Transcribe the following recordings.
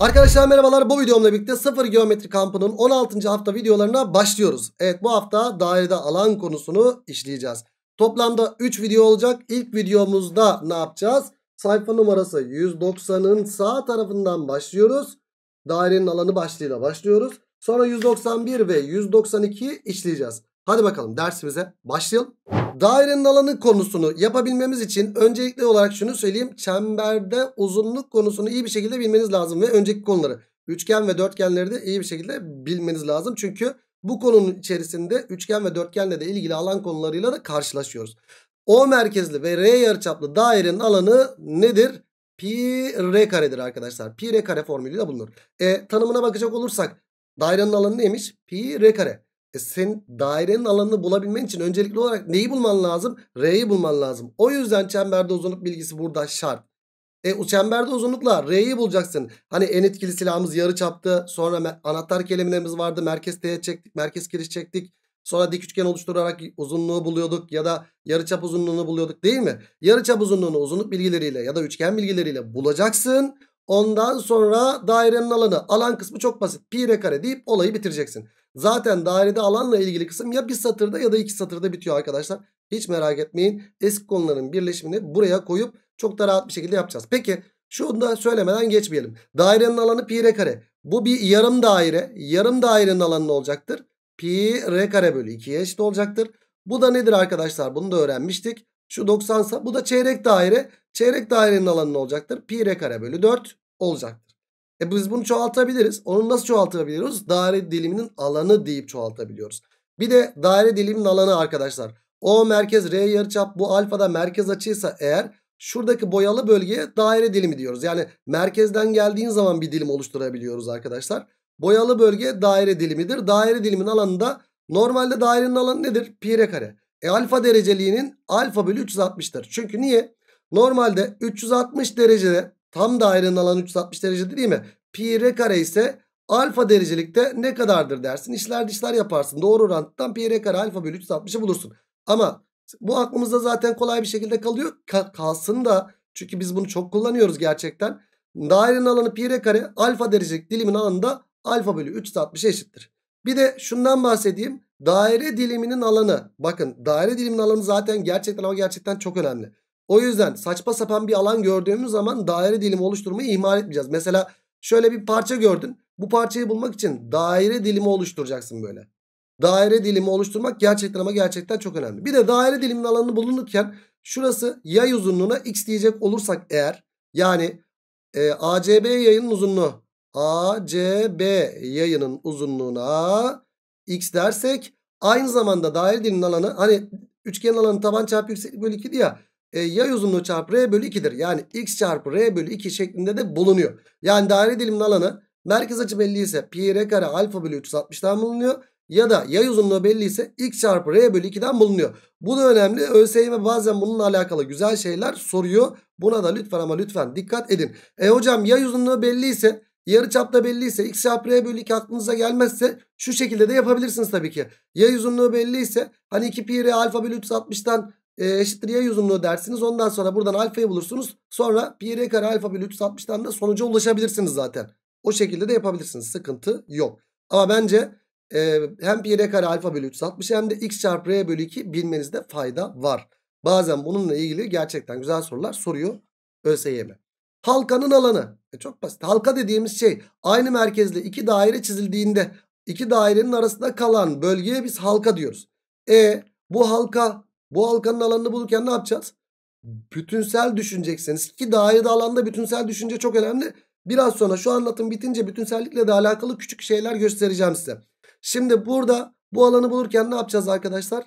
Arkadaşlar merhabalar bu videomla birlikte sıfır geometri kampının 16. hafta videolarına başlıyoruz. Evet bu hafta dairede alan konusunu işleyeceğiz. Toplamda 3 video olacak. İlk videomuzda ne yapacağız? Sayfa numarası 190'ın sağ tarafından başlıyoruz. Dairenin alanı başlığıyla başlıyoruz. Sonra 191 ve 192 işleyeceğiz. Hadi bakalım dersimize başlayalım. Dairenin alanı konusunu yapabilmemiz için öncelikli olarak şunu söyleyeyim. Çemberde uzunluk konusunu iyi bir şekilde bilmeniz lazım ve önceki konuları. Üçgen ve dörtgenleri de iyi bir şekilde bilmeniz lazım. Çünkü bu konunun içerisinde üçgen ve dörtgenle de ilgili alan konularıyla da karşılaşıyoruz. O merkezli ve R yarıçaplı dairenin alanı nedir? Pi R karedir arkadaşlar. Pi R kare formülüyle bulunur. E, tanımına bakacak olursak dairenin alanı neymiş? Pi R kare. E senin dairenin alanını bulabilmen için öncelikli olarak neyi bulman lazım? R'yi bulman lazım. O yüzden çemberde uzunluk bilgisi burada şart. E o çemberde uzunlukla R'yi bulacaksın. Hani en etkili silahımız yarı çaptı. Sonra anahtar kelimelerimiz vardı. Merkez T'ye çektik. Merkez giriş çektik. Sonra dik üçgen oluşturarak uzunluğu buluyorduk ya da yarı çap uzunluğunu buluyorduk değil mi? Yarı çap uzunluğunu uzunluk bilgileriyle ya da üçgen bilgileriyle bulacaksın. Ondan sonra dairenin alanı. Alan kısmı çok basit. Pi r kare deyip olayı bitireceksin. Zaten dairede alanla ilgili kısım ya bir satırda ya da iki satırda bitiyor arkadaşlar. Hiç merak etmeyin. Eski konuların birleşimini buraya koyup çok da rahat bir şekilde yapacağız. Peki şunu da söylemeden geçmeyelim. Dairenin alanı pi r kare. Bu bir yarım daire. Yarım dairenin alanı ne olacaktır? Pi r kare bölü 2'ye eşit olacaktır. Bu da nedir arkadaşlar? Bunu da öğrenmiştik. Şu 90 bu da çeyrek daire. Çeyrek dairenin alanı ne olacaktır? Pi r kare bölü 4 olacaktır. E biz bunu çoğaltabiliriz. Onu nasıl çoğaltabiliyoruz? Daire diliminin alanı deyip çoğaltabiliyoruz. Bir de daire diliminin alanı arkadaşlar. O merkez R yarıçap bu alfada merkez açıysa eğer şuradaki boyalı bölgeye daire dilimi diyoruz. Yani merkezden geldiğin zaman bir dilim oluşturabiliyoruz arkadaşlar. Boyalı bölge daire dilimidir. Daire dilimin alanı da normalde dairenin alanı nedir? Pi r kare. E alfa dereceliğinin alfa bölü 360'tır. Çünkü niye? Normalde 360 derecede tam dairenin alanı 360 derecedir, değil mi? Pi r kare ise alfa derecelikte ne kadardır dersin. İşler dişler yaparsın. Doğru orantıdan pi r kare alfa bölü 360'ı bulursun. Ama bu aklımızda zaten kolay bir şekilde kalıyor. Ka kalsın da çünkü biz bunu çok kullanıyoruz gerçekten. Dairenin alanı pi r kare alfa derecelik dilimin alanında alfa bölü 360'a eşittir. Bir de şundan bahsedeyim. Daire diliminin alanı. Bakın daire diliminin alanı zaten gerçekten ama gerçekten çok önemli. O yüzden saçma sapan bir alan gördüğümüz zaman daire dilimi oluşturmayı ihmal etmeyeceğiz. Mesela şöyle bir parça gördün. Bu parçayı bulmak için daire dilimi oluşturacaksın böyle. Daire dilimi oluşturmak gerçekten ama gerçekten çok önemli. Bir de daire diliminin alanını bulunurken şurası yay uzunluğuna x diyecek olursak eğer yani e, ACB yayının uzunluğu ACB yayının uzunluğuna x dersek aynı zamanda daire dilinin alanı hani üçgen alanı taban çarpı yükseklik bölü 2 ya e, yay uzunluğu çarpı r bölü 2'dir. Yani x çarpı r bölü 2 şeklinde de bulunuyor. Yani daire dilimin alanı merkez açı belli ise pi r kare alfa bölü 360'dan bulunuyor. Ya da yay uzunluğu belli ise x çarpı r bölü 2'den bulunuyor. Bu da önemli. ÖSYM bazen bununla alakalı güzel şeyler soruyor. Buna da lütfen ama lütfen dikkat edin. E hocam yay uzunluğu belli ise Yarı çapta belliyse x çarpı r bölü 2 aklınıza gelmezse şu şekilde de yapabilirsiniz tabii ki. Yay uzunluğu belliyse hani 2 pi r alfa bölü 360'dan e, eşittir yay uzunluğu dersiniz. Ondan sonra buradan alfayı bulursunuz. Sonra pi r kare alfa bölü 360'dan da sonuca ulaşabilirsiniz zaten. O şekilde de yapabilirsiniz. Sıkıntı yok. Ama bence e, hem pi r kare alfa bölü 360 hem de x çarpı r bölü 2 bilmenizde fayda var. Bazen bununla ilgili gerçekten güzel sorular soruyor ÖSYM halkanın alanı. E çok basit. Halka dediğimiz şey aynı merkezle iki daire çizildiğinde iki dairenin arasında kalan bölgeye biz halka diyoruz. E bu halka bu halkanın alanını bulurken ne yapacağız? Bütünsel düşüneceksiniz İki dairede alanda bütünsel düşünce çok önemli. Biraz sonra şu anlatım bitince bütünsellikle de alakalı küçük şeyler göstereceğim size. Şimdi burada bu alanı bulurken ne yapacağız arkadaşlar?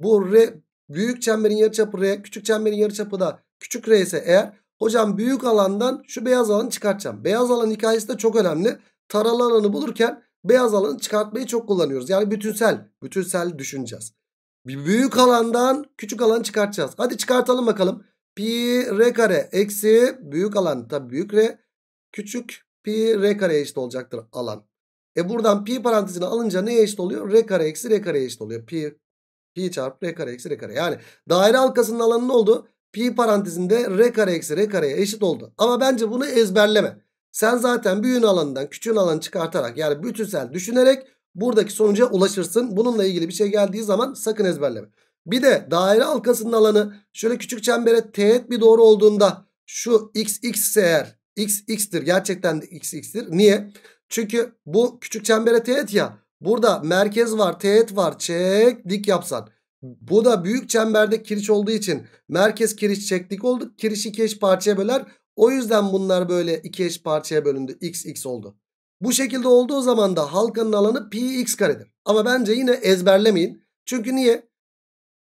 Bu R büyük çemberin yarıçapı R, küçük çemberin yarıçapı da küçük R ise eğer Hocam büyük alandan şu beyaz alanı çıkartacağım. Beyaz alan hikayesi de çok önemli. Taralı alanı bulurken beyaz alanı çıkartmayı çok kullanıyoruz. Yani bütünsel, bütünsel düşüneceğiz. Büyük alandan küçük alanı çıkartacağız. Hadi çıkartalım bakalım. Pi r kare eksi büyük alan tabii büyük r küçük pi r kare eşit olacaktır alan. E buradan pi parantezine alınca ne eşit oluyor? R kare eksi R kare eşit oluyor. Pi, pi çarpı R kare eksi R kare. Yani daire halkasının alanı ne oldu? pi parantezinde r kare eksi r kareye eşit oldu. Ama bence bunu ezberleme. Sen zaten büyüğün alanından küçüğün alanı çıkartarak yani bütünsel düşünerek buradaki sonuca ulaşırsın. Bununla ilgili bir şey geldiği zaman sakın ezberleme. Bir de daire halkasının alanı şöyle küçük çembere teğet bir doğru olduğunda şu x x ise eğer x x'tir gerçekten de x x'tir. Niye? Çünkü bu küçük çembere teğet ya. Burada merkez var, teğet var. Çek dik yapsan. Bu da büyük çemberde kiriş olduğu için merkez kiriş çektik olduk. Kiriş iki eş parçaya böler. O yüzden bunlar böyle iki eş parçaya bölündü. X X oldu. Bu şekilde olduğu zaman da halkanın alanı pi x karedir. Ama bence yine ezberlemeyin. Çünkü niye?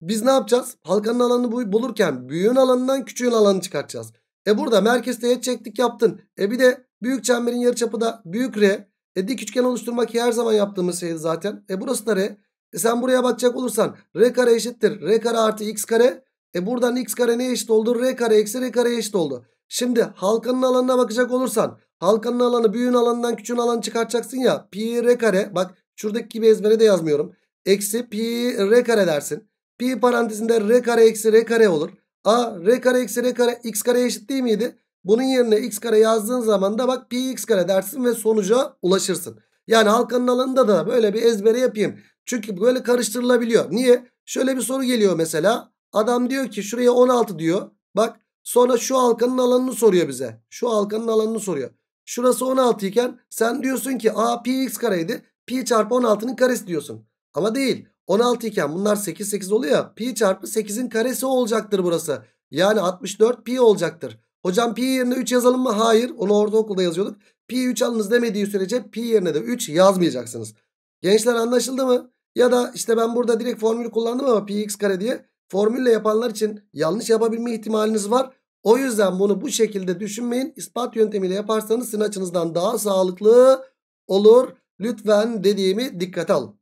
Biz ne yapacağız? Halkanın alanını bulurken büyüğün alanından küçüğün alanını çıkartacağız. E burada merkezde y çektik yaptın. E bir de büyük çemberin yarıçapı da büyük R. E dik üçgen oluşturmak her zaman yaptığımız şeydi zaten. E burası da R. E sen buraya bakacak olursan r kare eşittir. r kare artı x kare. E buradan x kare ne eşit oldu? r kare eksi r kare eşit oldu. Şimdi halkanın alanına bakacak olursan halkanın alanı büyüğün alanından küçüğün alanı çıkartacaksın ya. Pi r kare bak şuradaki gibi ezbere de yazmıyorum. Eksi pi r kare dersin. Pi parantezinde r kare eksi r kare olur. A r kare eksi r kare x kare eşit değil miydi? Bunun yerine x kare yazdığın zaman da bak pi x kare dersin ve sonuca ulaşırsın. Yani halkanın alanında da böyle bir ezbere yapayım. Çünkü böyle karıştırılabiliyor. Niye? Şöyle bir soru geliyor mesela. Adam diyor ki şuraya 16 diyor. Bak sonra şu halkanın alanını soruyor bize. Şu halkanın alanını soruyor. Şurası 16 iken sen diyorsun ki a pi x kareydi. Pi çarpı 16'nın karesi diyorsun. Ama değil. 16 iken bunlar 8 8 oluyor ya. Pi çarpı 8'in karesi olacaktır burası. Yani 64 pi olacaktır. Hocam pi yerine 3 yazalım mı? Hayır. Onu ortaokulda yazıyorduk. Pi 3 alınız demediği sürece pi yerine de 3 yazmayacaksınız. Gençler anlaşıldı mı? Ya da işte ben burada direkt formül kullandım ama pi x kare diye. Formülle yapanlar için yanlış yapabilme ihtimaliniz var. O yüzden bunu bu şekilde düşünmeyin. İspat yöntemiyle yaparsanız sizin açınızdan daha sağlıklı olur. Lütfen dediğimi dikkate alın.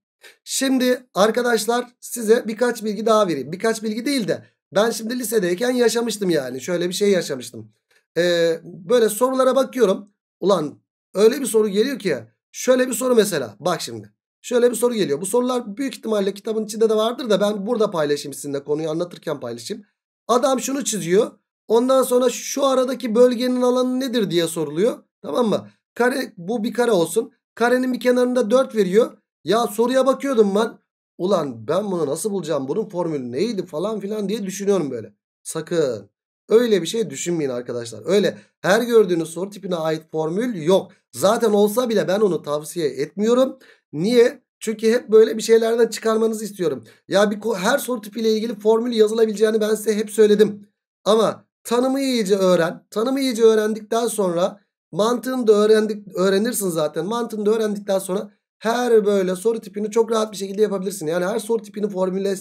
Şimdi arkadaşlar size birkaç bilgi daha vereyim. Birkaç bilgi değil de ben şimdi lisedeyken yaşamıştım yani. Şöyle bir şey yaşamıştım. Ee, böyle sorulara bakıyorum. Ulan öyle bir soru geliyor ki. Şöyle bir soru mesela. Bak şimdi. Şöyle bir soru geliyor. Bu sorular büyük ihtimalle kitabın içinde de vardır da ben burada paylaşayım sizinle konuyu anlatırken paylaşayım. Adam şunu çiziyor. Ondan sonra şu aradaki bölgenin alanı nedir diye soruluyor. Tamam mı? Kare bu bir kare olsun. Karenin bir kenarında 4 veriyor. Ya soruya bakıyordum ben. Ulan ben bunu nasıl bulacağım? Bunun formülü neydi falan filan diye düşünüyorum böyle. Sakın. Öyle bir şey düşünmeyin arkadaşlar. Öyle her gördüğünüz soru tipine ait formül yok. Zaten olsa bile ben onu tavsiye etmiyorum. Niye? Çünkü hep böyle bir şeylerden çıkarmanızı istiyorum. Ya bir her soru tipiyle ilgili formül yazılabileceğini ben size hep söyledim. Ama tanımı iyice öğren. Tanımı iyice öğrendikten sonra mantığını da öğrendik, öğrenirsin zaten. Mantığını da öğrendikten sonra her böyle soru tipini çok rahat bir şekilde yapabilirsin. Yani her soru tipini formüle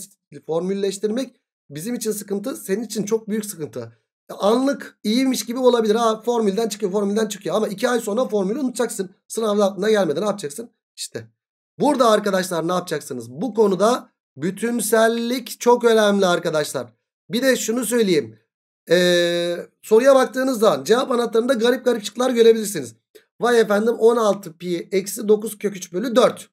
formülleştirmek bizim için sıkıntı, senin için çok büyük sıkıntı. Anlık iyiymiş gibi olabilir. Ha formülden çıkıyor, formülden çıkıyor. Ama iki ay sonra formülü unutacaksın. Sınavın aklına gelmedi. Ne yapacaksın? İşte. Burada arkadaşlar ne yapacaksınız? Bu konuda bütünsellik çok önemli arkadaşlar. Bir de şunu söyleyeyim. Ee, soruya baktığınızda cevap anahtarında garip garip şıklar görebilirsiniz. Vay efendim 16 pi eksi 9 kök 3 bölü 4.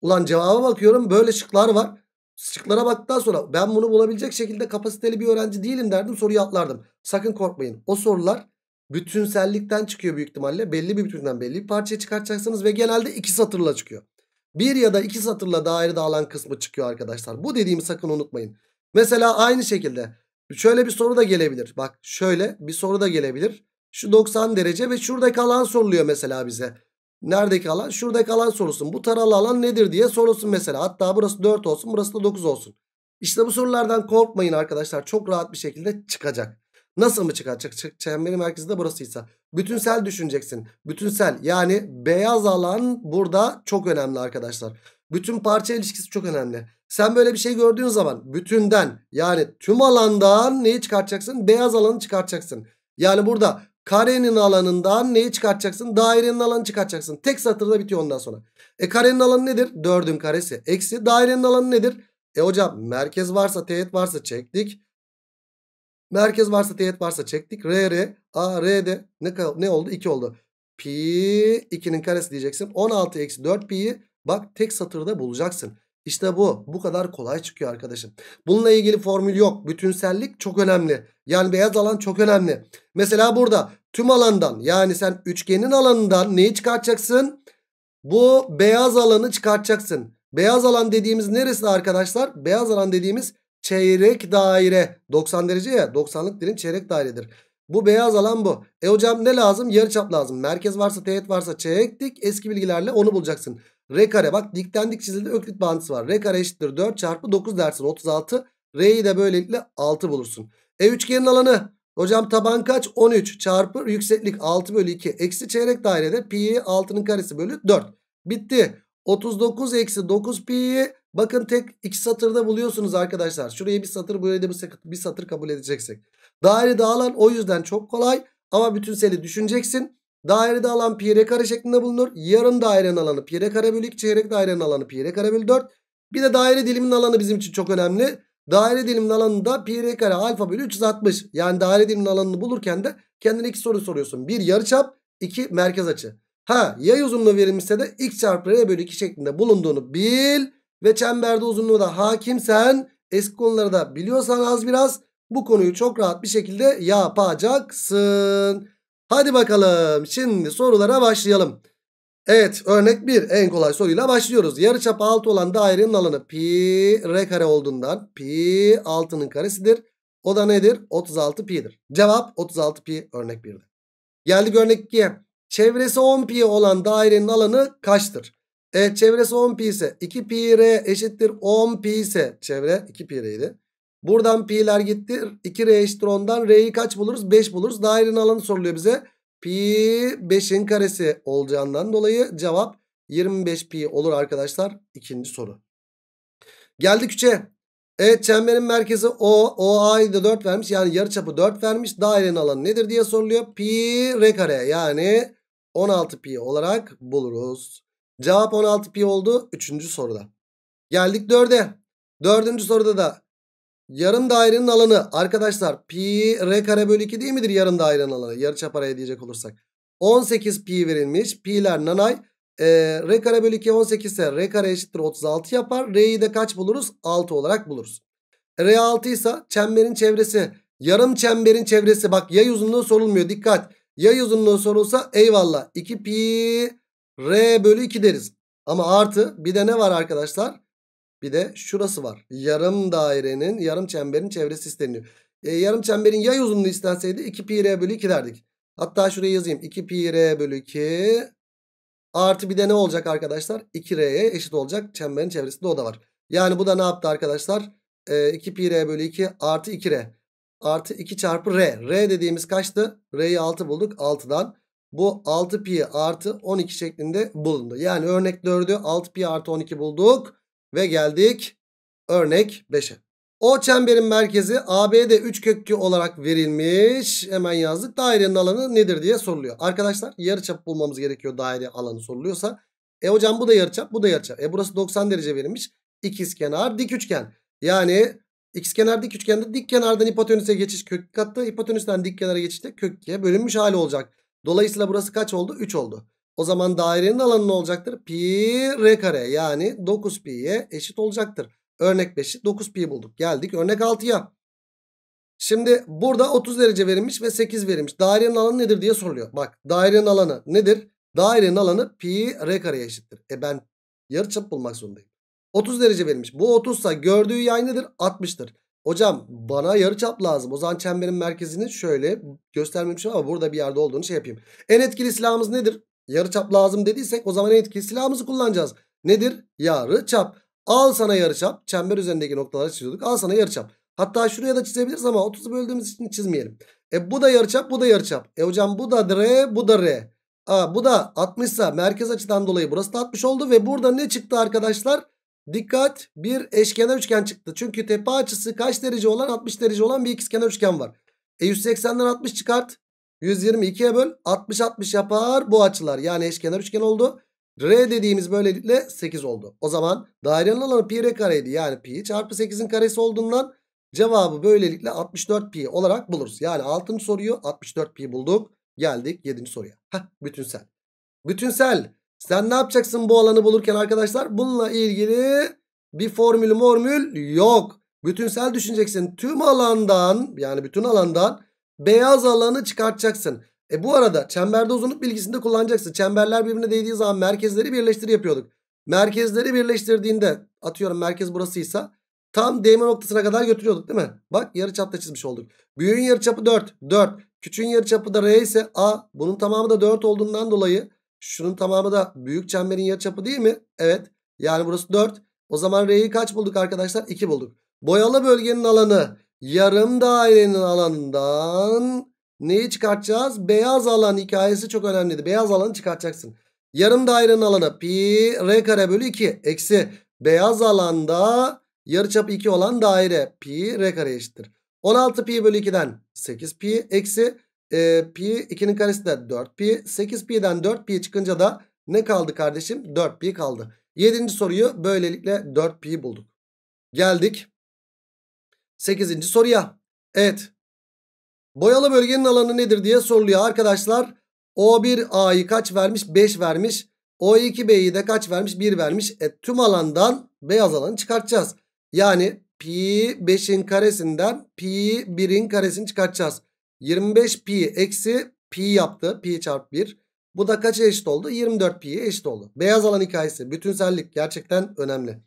Ulan cevaba bakıyorum böyle şıklar var. Şıklara baktıktan sonra ben bunu bulabilecek şekilde kapasiteli bir öğrenci değilim derdim soruyu atlardım. Sakın korkmayın o sorular bütünsellikten çıkıyor büyük ihtimalle. Belli bir bütünden belli bir parçaya çıkartacaksınız ve genelde iki satırla çıkıyor. Bir ya da iki satırla daire dağılan kısmı çıkıyor arkadaşlar. Bu dediğimi sakın unutmayın. Mesela aynı şekilde şöyle bir soru da gelebilir. Bak şöyle bir soru da gelebilir. Şu 90 derece ve şuradaki kalan soruluyor mesela bize. Nerede kalan? Şuradaki kalan sorulsun. Bu taralı alan nedir diye sorulsun mesela. Hatta burası 4 olsun burası da 9 olsun. İşte bu sorulardan korkmayın arkadaşlar. Çok rahat bir şekilde çıkacak. Nasıl mı çıkacak? Çık, çemberi merkezinde burasıysa. Bütünsel düşüneceksin. Bütünsel yani beyaz alan burada çok önemli arkadaşlar. Bütün parça ilişkisi çok önemli. Sen böyle bir şey gördüğün zaman bütünden yani tüm alandan neyi çıkartacaksın? Beyaz alanı çıkartacaksın. Yani burada Karenin alanından neyi çıkartacaksın? Dairenin alanını çıkartacaksın. Tek satırda bitiyor ondan sonra. E karenin alanı nedir? 4'ün karesi. Eksi dairenin alanı nedir? E hocam merkez varsa teğet varsa çektik. Merkez varsa teğet varsa çektik. R R. A R de ne, ne oldu? 2 oldu. Pi 2'nin karesi diyeceksin. 16 eksi 4 pi'yi bak tek satırda bulacaksın. İşte bu. Bu kadar kolay çıkıyor arkadaşım. Bununla ilgili formül yok. Bütünsellik çok önemli. Yani beyaz alan çok önemli. Mesela burada Tüm alandan yani sen üçgenin alanından neyi çıkartacaksın? Bu beyaz alanı çıkartacaksın. Beyaz alan dediğimiz neresi arkadaşlar? Beyaz alan dediğimiz çeyrek daire. 90 derece ya 90'lık dilim çeyrek dairedir. Bu beyaz alan bu. E hocam ne lazım? Yarıçap lazım. Merkez varsa teğet varsa çektik. Eski bilgilerle onu bulacaksın. R kare bak dikten dik çizildi öklit bağıntısı var. R kare eşittir 4 çarpı 9 dersin 36. R'yi de böylelikle 6 bulursun. E üçgenin alanı Hocam taban kaç? 13 çarpı yükseklik 6 bölü 2. Eksi çeyrek dairede pi 6'nın karesi bölü 4. Bitti. 39 eksi 9 pi'yi bakın tek iki satırda buluyorsunuz arkadaşlar. Şuraya bir satır buraya da bir satır kabul edeceksek. Daire dağılan o yüzden çok kolay ama bütünseli düşüneceksin. daire alan pi re kare şeklinde bulunur. Yarım dairenin alanı pi re kare bölü 2 çeyrek dairenin alanı pi re kare bölü 4. Bir de daire diliminin alanı bizim için çok önemli. Daire diliminin alanında pi r kare alfa bölü 360. Yani daire dilimin alanını bulurken de kendine iki soru soruyorsun. Bir yarıçap, iki merkez açı. Ha yay uzunluğu verilmişse de x çarpı r bölü 2 şeklinde bulunduğunu bil. Ve çemberde uzunluğu da hakimsen eski konuları da biliyorsan az biraz bu konuyu çok rahat bir şekilde yapacaksın. Hadi bakalım şimdi sorulara başlayalım. Evet örnek 1 en kolay soruyla başlıyoruz. Yarıçapı 6 olan dairenin alanı pi r kare olduğundan pi 6'nın karesidir. O da nedir? 36 pi'dir. Cevap 36 pi örnek 1'de. Geldik örnek 2'ye. Çevresi 10 pi olan dairenin alanı kaçtır? Evet çevresi 10 pi ise 2 pi r eşittir 10 pi ise çevre 2 pi r'ydi. Buradan pi'ler gitti. 2 r eşittir 10'dan r'yi kaç buluruz? 5 buluruz. Dairenin alanı soruluyor bize. Pi 5'in karesi olacağından dolayı cevap 25 pi olur arkadaşlar. ikinci soru. Geldik 3'e. Evet çemberin merkezi O. O da 4 vermiş. Yani yarıçapı 4 vermiş. Dairenin alanı nedir diye soruluyor. Pi r kare yani 16 pi olarak buluruz. Cevap 16 pi oldu 3. soruda. Geldik 4'e. 4. soruda da Yarım dairenin alanı arkadaşlar pi r kare bölü 2 değil midir yarım dairenin alanı? Yarıçap araya diyecek olursak. 18 pi verilmiş. Pi'ler nanay. E, r kare bölü 2 18 ise r kare eşittir 36 yapar. R'yi de kaç buluruz? 6 olarak buluruz. R 6 ise çemberin çevresi. Yarım çemberin çevresi. Bak yay uzunluğu sorulmuyor. Dikkat. Yay uzunluğu sorulsa eyvallah. 2 pi r bölü 2 deriz. Ama artı bir de ne var arkadaşlar? Bir de şurası var. Yarım dairenin yarım çemberin çevresi isteniyor. E, yarım çemberin yay uzunluğu istenseydi 2 pi r bölü 2 derdik. Hatta şuraya yazayım. 2 pi r bölü 2 artı bir de ne olacak arkadaşlar? 2 r'ye eşit olacak. Çemberin çevresinde o da var. Yani bu da ne yaptı arkadaşlar? E, 2 pi r bölü 2 artı 2 r. Artı 2 çarpı r. r dediğimiz kaçtı? r'yi 6 bulduk 6'dan. Bu 6 pi artı 12 şeklinde bulundu. Yani örnek 4'ü 6 pi artı 12 bulduk. Ve geldik örnek 5'e. O çemberin merkezi AB'de 3 kökü olarak verilmiş. Hemen yazdık. Dairenin alanı nedir diye soruluyor. Arkadaşlar yarıçap bulmamız gerekiyor daire alanı soruluyorsa. E hocam bu da yarıçap, bu da yarıçap. E burası 90 derece verilmiş. İkizkenar dik üçgen. Yani ikizkenar dik üçgende dik kenardan hipotenüse geçiş kök kattı. Hipotenüsten dik kenara geçişte köküye bölünmüş hali olacak. Dolayısıyla burası kaç oldu? 3 oldu. O zaman dairenin alanı ne olacaktır? Pi r kare yani 9pi'ye eşit olacaktır. Örnek 5'i 9pi bulduk. Geldik örnek 6'ya. Şimdi burada 30 derece verilmiş ve 8 verilmiş. Dairenin alanı nedir diye soruluyor. Bak dairenin alanı nedir? Dairenin alanı pi r kareye eşittir. E ben yarıçap bulmak zorundayım. 30 derece verilmiş. Bu 30 ise gördüğü yay nedir? 60'tır. Hocam bana yarıçap lazım. O zaman çemberin merkezini şöyle göstermemişim ama burada bir yerde olduğunu şey yapayım. En etkili silahımız nedir? yarıçap lazım dediysek o zaman en etkili silahımızı kullanacağız. Nedir? Yarıçap. Al sana yarıçap. Çember üzerindeki noktaları çiziyorduk. Al sana yarıçap. Hatta şuraya da çizebiliriz ama 30'u böldüğümüz için çizmeyelim. E bu da yarıçap, bu da yarıçap. E hocam bu da R, bu da R. Aa, bu da 60 ise merkez açıdan dolayı burası da 60 oldu ve burada ne çıktı arkadaşlar? Dikkat bir eşkenar üçgen çıktı. Çünkü tepe açısı kaç derece olan 60 derece olan bir ikizkenar üçgen var. E 180'den 60 çıkart. 122'ye böl 60 60 yapar bu açılar. Yani eşkenar üçgen oldu. R dediğimiz böylelikle 8 oldu. O zaman dairenin alanı pi r kareydi. Yani pi çarpı 8'in karesi olduğundan cevabı böylelikle 64 pi olarak buluruz. Yani 6. soruyu 64 pi bulduk. Geldik 7. soruya. Heh, bütünsel. Bütünsel. Sen ne yapacaksın bu alanı bulurken arkadaşlar? Bununla ilgili bir formül formül yok. Bütünsel düşüneceksin. Tüm alandan yani bütün alandan beyaz alanı çıkartacaksın. E bu arada çemberde uzunluk bilgisinde kullanacaksın. Çemberler birbirine değdiği zaman merkezleri birleştir yapıyorduk. Merkezleri birleştirdiğinde atıyorum merkez burasıysa tam değme noktasına kadar götürüyorduk değil mi? Bak yarı çapta çizmiş olduk. Büyüğün yarı çapı 4. 4. Küçüğün yarı çapı da R ise A. Bunun tamamı da 4 olduğundan dolayı şunun tamamı da büyük çemberin yarı çapı değil mi? Evet. Yani burası 4. O zaman R'yi kaç bulduk arkadaşlar? 2 bulduk. Boyalı bölgenin alanı yarım dairenin alanından neyi çıkartacağız? Beyaz alan hikayesi çok önemliydi. Beyaz alanı çıkartacaksın. Yarım dairenin alanı pi r kare bölü 2 eksi beyaz alanda yarıçapı 2 olan daire pi r kare eşittir. 16 pi bölü 2'den 8 pi eksi e, pi 2'nin karesi de 4 pi. 8 pi'den 4 pi çıkınca da ne kaldı kardeşim? 4 pi kaldı. 7. soruyu böylelikle 4 pi bulduk. Geldik 8. soruya. Evet. Boyalı bölgenin alanı nedir diye soruluyor arkadaşlar. O1A'yı kaç vermiş? 5 vermiş. O2B'yi de kaç vermiş? 1 vermiş. E, tüm alandan beyaz alanı çıkartacağız. Yani pi 5'in karesinden pi 1'in karesini çıkartacağız. 25 pi eksi pi yaptı. Pi çarpı 1. Bu da kaça eşit oldu? 24 pi'ye eşit oldu. Beyaz alan hikayesi bütünsellik gerçekten önemli.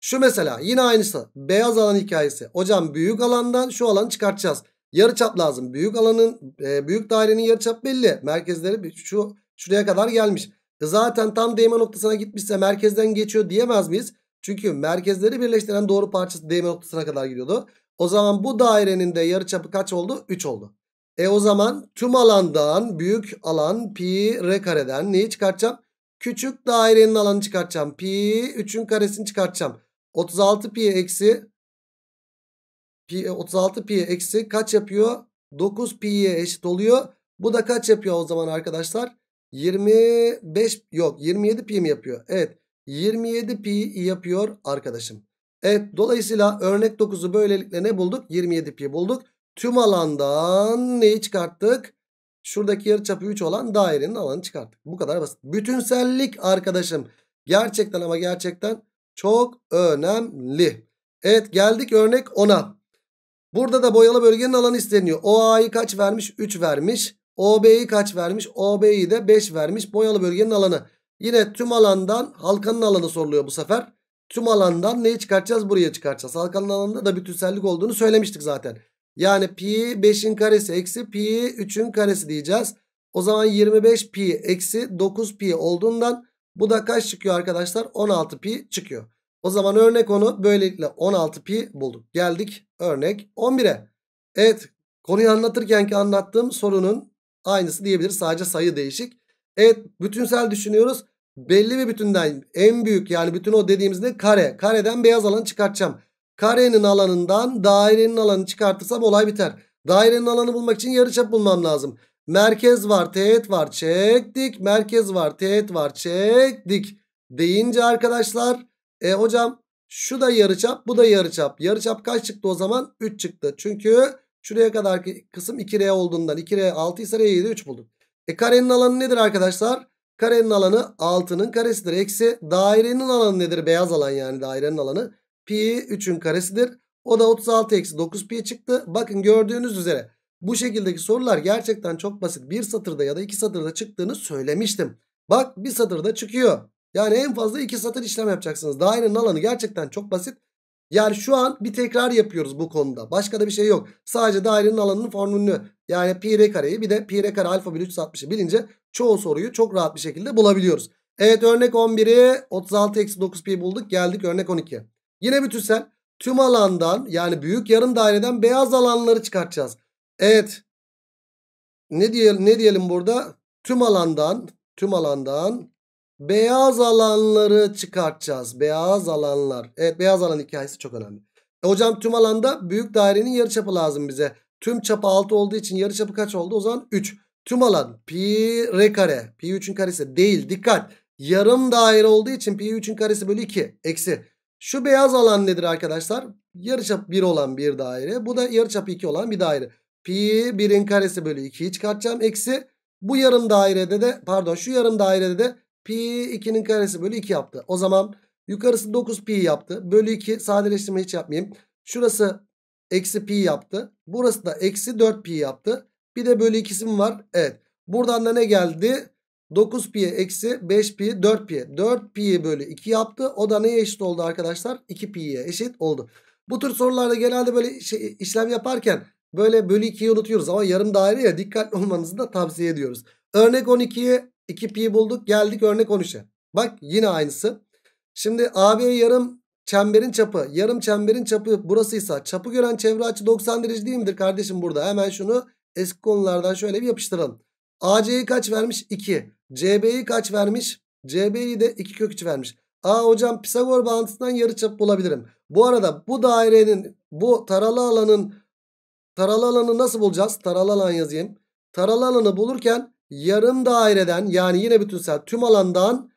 Şu mesela yine aynısı. Beyaz alan hikayesi. Hocam büyük alandan şu alanı çıkartacağız. Yarıçap lazım. Büyük alanın e, büyük dairenin yarıçap belli. Merkezleri şu şuraya kadar gelmiş. E, zaten tam değme noktasına gitmişse merkezden geçiyor diyemez miyiz? Çünkü merkezleri birleştiren doğru parçası değme noktasına kadar gidiyordu. O zaman bu dairenin de yarıçapı kaç oldu? 3 oldu. E o zaman tüm alandan büyük alan pi r kareden neyi çıkartacağım? Küçük dairenin alanı çıkartacağım. Pi 3'ün karesini çıkartacağım. 36 pi eksi pi, 36 e, pi eksi kaç yapıyor? 9 pi'ye eşit oluyor. Bu da kaç yapıyor o zaman arkadaşlar? 25 yok 27 pi mi yapıyor? Evet 27 pi yapıyor arkadaşım. Evet dolayısıyla örnek 9'u böylelikle ne bulduk? 27 pi bulduk. Tüm alandan neyi çıkarttık? Şuradaki yarıçapı 3 olan dairenin alanı çıkarttık. Bu kadar basit. Bütünsellik arkadaşım. Gerçekten ama gerçekten çok önemli. Evet geldik örnek 10'a. Burada da boyalı bölgenin alanı isteniyor. OA'yı kaç vermiş? 3 vermiş. OB'yi kaç vermiş? OB'yi de 5 vermiş. Boyalı bölgenin alanı. Yine tüm alandan halkanın alanı soruluyor bu sefer. Tüm alandan neyi çıkartacağız? Buraya çıkartacağız. Halkanın alanında da bütünsellik olduğunu söylemiştik zaten. Yani pi 5'in karesi eksi pi 3'ün karesi diyeceğiz. O zaman 25 pi eksi 9 pi olduğundan bu da kaç çıkıyor arkadaşlar? 16 pi çıkıyor. O zaman örnek onu böylelikle 16 pi bulduk. Geldik örnek 11'e. Evet konuyu anlatırken ki anlattığım sorunun aynısı diyebiliriz. Sadece sayı değişik. Evet bütünsel düşünüyoruz. Belli bir bütünden en büyük yani bütün o dediğimizde kare. Kareden beyaz alanı çıkartacağım. Karenin alanından dairenin alanı çıkartırsam olay biter. Dairenin alanı bulmak için yarıçap bulmam lazım. Merkez var teğet var çektik. Merkez var teğet var çektik. Deyince arkadaşlar. E hocam şu da yarıçap bu da yarıçap. Yarıçap kaç çıktı o zaman? 3 çıktı. Çünkü şuraya kadar kısım 2R olduğundan 2R 6 ise R'yi de 3 bulduk. E karenin alanı nedir arkadaşlar? Karenin alanı 6'nın karesidir. Eksi dairenin alanı nedir? Beyaz alan yani dairenin alanı. Pi 3'ün karesidir. O da 36 eksi 9 pi çıktı. Bakın gördüğünüz üzere bu şekildeki sorular gerçekten çok basit. Bir satırda ya da iki satırda çıktığını söylemiştim. Bak bir satırda çıkıyor. Yani en fazla iki satır işlem yapacaksınız. Dairenin alanı gerçekten çok basit. Yani şu an bir tekrar yapıyoruz bu konuda. Başka da bir şey yok. Sadece dairenin alanının formülünü yani pi r kareyi bir de pi r kare alfa bölü 360'ı bilince çoğu soruyu çok rahat bir şekilde bulabiliyoruz. Evet örnek 11'i 36 eksi 9 pi bulduk. Geldik örnek 12'ye. Yine bir tüsel. Tüm alandan yani büyük yarım daireden beyaz alanları çıkartacağız. Evet. Ne diyelim ne diyelim burada? Tüm alandan, tüm alandan beyaz alanları çıkartacağız. Beyaz alanlar. Evet, beyaz alan hikayesi çok önemli. E hocam tüm alanda büyük dairenin yarıçapı lazım bize. Tüm çapı 6 olduğu için yarıçapı kaç oldu? O zaman 3. Tüm alan pi r kare. Pi 3'ün karesi değil. Dikkat. Yarım daire olduğu için pi 3'ün karesi bölü 2 eksi. Şu beyaz alan nedir arkadaşlar? Yarıçap 1 olan bir daire. Bu da yarıçap 2 olan bir daire. Pi 1'in karesi bölü 2'yi çıkartacağım. Eksi bu yarım dairede de pardon şu yarım dairede de pi 2'nin karesi bölü 2 yaptı. O zaman yukarısı 9 pi yaptı. Bölü 2 sadeleştirme hiç yapmayayım. Şurası eksi pi yaptı. Burası da eksi 4 pi yaptı. Bir de bölü 2'si mi var? Evet. Buradan da ne geldi? 9 pi eksi 5 pi 4 pi. 4 pi bölü 2 yaptı. O da neye eşit oldu arkadaşlar? 2 pi'ye eşit oldu. Bu tür sorularda genelde böyle şey, işlem yaparken Böyle bölü 2'yi unutuyoruz ama yarım daire ya dikkatli olmanızı da tavsiye ediyoruz. Örnek 12'ye 2pi bulduk geldik örnek 13'e. Bak yine aynısı. Şimdi AB yarım çemberin çapı yarım çemberin çapı burasıysa çapı gören çevre açı 90 derece değil midir kardeşim burada? Hemen şunu eski konulardan şöyle bir yapıştıralım. AC'yi kaç vermiş? 2. CB'yi kaç vermiş? CB'yi de 2 kök 3 vermiş. Aa hocam Pisagor bağıntısından yarı çap bulabilirim. Bu arada bu dairenin bu taralı alanın Taralı alanı nasıl bulacağız? Taralı alan yazayım. Taralı alanı bulurken yarım daireden yani yine bütünsel tüm alandan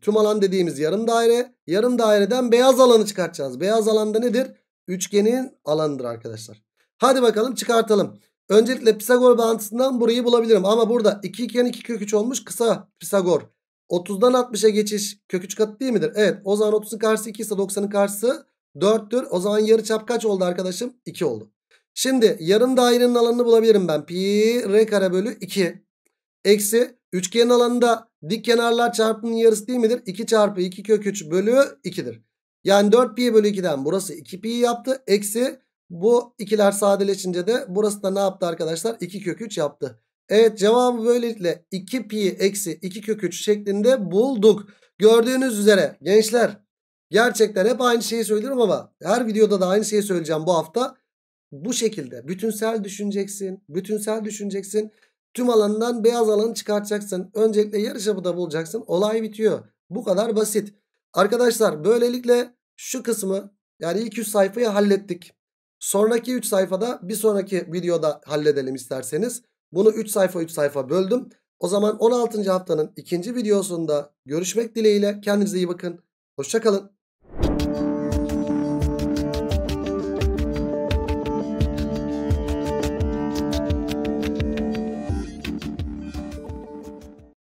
tüm alan dediğimiz yarım daire. Yarım daireden beyaz alanı çıkartacağız. Beyaz alanda nedir? Üçgenin alanıdır arkadaşlar. Hadi bakalım çıkartalım. Öncelikle Pisagor bağıntısından burayı bulabilirim. Ama burada 2 iken 2 kök 3 olmuş kısa Pisagor. 30'dan 60'a geçiş kök 3 katı değil midir? Evet o zaman 30'un karşısı 2 ise 90'ın karşısı 4'tür. O zaman yarı çap kaç oldu arkadaşım? 2 oldu. Şimdi yarım dairenin alanını bulabilirim ben. Pi r kare bölü 2. Eksi üçgen alanında dik kenarlar çarpımının yarısı değil midir? 2 çarpı 2 kök 3 bölü 2'dir. Yani 4 pi bölü 2'den burası 2 pi yaptı. Eksi bu ikiler sadeleşince de burası da ne yaptı arkadaşlar? 2 kök 3 yaptı. Evet cevabı böylelikle 2 pi eksi 2 kök 3 şeklinde bulduk. Gördüğünüz üzere gençler gerçekten hep aynı şeyi söylüyorum ama her videoda da aynı şeyi söyleyeceğim bu hafta bu şekilde bütünsel düşüneceksin. Bütünsel düşüneceksin. Tüm alanından beyaz alanı çıkartacaksın. Öncelikle yarı çapı da bulacaksın. Olay bitiyor. Bu kadar basit. Arkadaşlar böylelikle şu kısmı yani ilk 3 sayfayı hallettik. Sonraki 3 sayfada bir sonraki videoda halledelim isterseniz. Bunu 3 sayfa 3 sayfa böldüm. O zaman 16. haftanın ikinci videosunda görüşmek dileğiyle. Kendinize iyi bakın. Hoşçakalın.